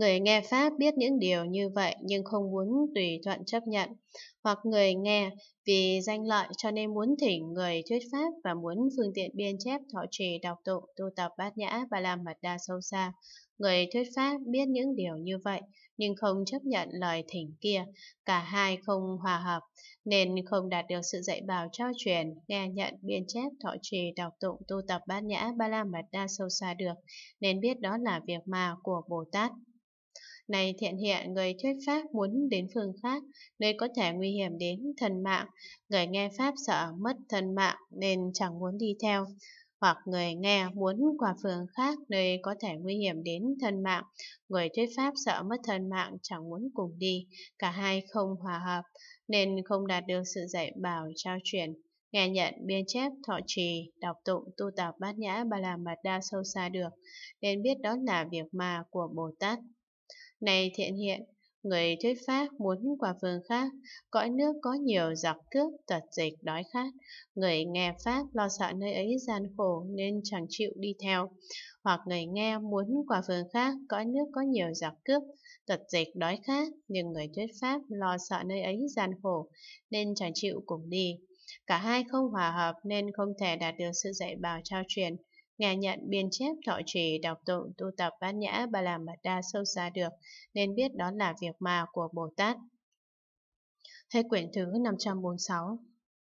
Người nghe Pháp biết những điều như vậy nhưng không muốn tùy thuận chấp nhận, hoặc người nghe vì danh lợi cho nên muốn thỉnh người thuyết Pháp và muốn phương tiện biên chép thọ trì đọc tụng, tu tập bát nhã và làm mật đa sâu xa. Người thuyết Pháp biết những điều như vậy nhưng không chấp nhận lời thỉnh kia, cả hai không hòa hợp, nên không đạt được sự dạy bảo cho truyền, nghe nhận, biên chép, thọ trì, đọc tụng, tu tập bát nhã, ba la mật đa sâu xa được, nên biết đó là việc mà của Bồ Tát. Này thiện hiện người thuyết pháp muốn đến phương khác, nơi có thể nguy hiểm đến thần mạng, người nghe pháp sợ mất thần mạng nên chẳng muốn đi theo. Hoặc người nghe muốn qua phương khác nơi có thể nguy hiểm đến thân mạng, người thuyết pháp sợ mất thân mạng chẳng muốn cùng đi, cả hai không hòa hợp, nên không đạt được sự dạy bảo trao truyền nghe nhận biên chép thọ trì đọc tụng tu tập bát nhã ba la mật đa sâu xa được nên biết đó là việc mà của bồ tát này thiện hiện, người thuyết pháp muốn qua phương khác, cõi nước có nhiều giặc cướp, tật dịch, đói khát. Người nghe pháp lo sợ nơi ấy gian khổ nên chẳng chịu đi theo. Hoặc người nghe muốn qua phương khác, cõi nước có nhiều giặc cướp, tật dịch, đói khát. Nhưng người thuyết pháp lo sợ nơi ấy gian khổ nên chẳng chịu cùng đi. Cả hai không hòa hợp nên không thể đạt được sự dạy bảo trao truyền. Ngài nhận biên chép thọ trì đọc tụng tu tập bát nhã ba la mật đa sâu xa được, nên biết đó là việc mà của Bồ Tát. Hết quyển thứ 546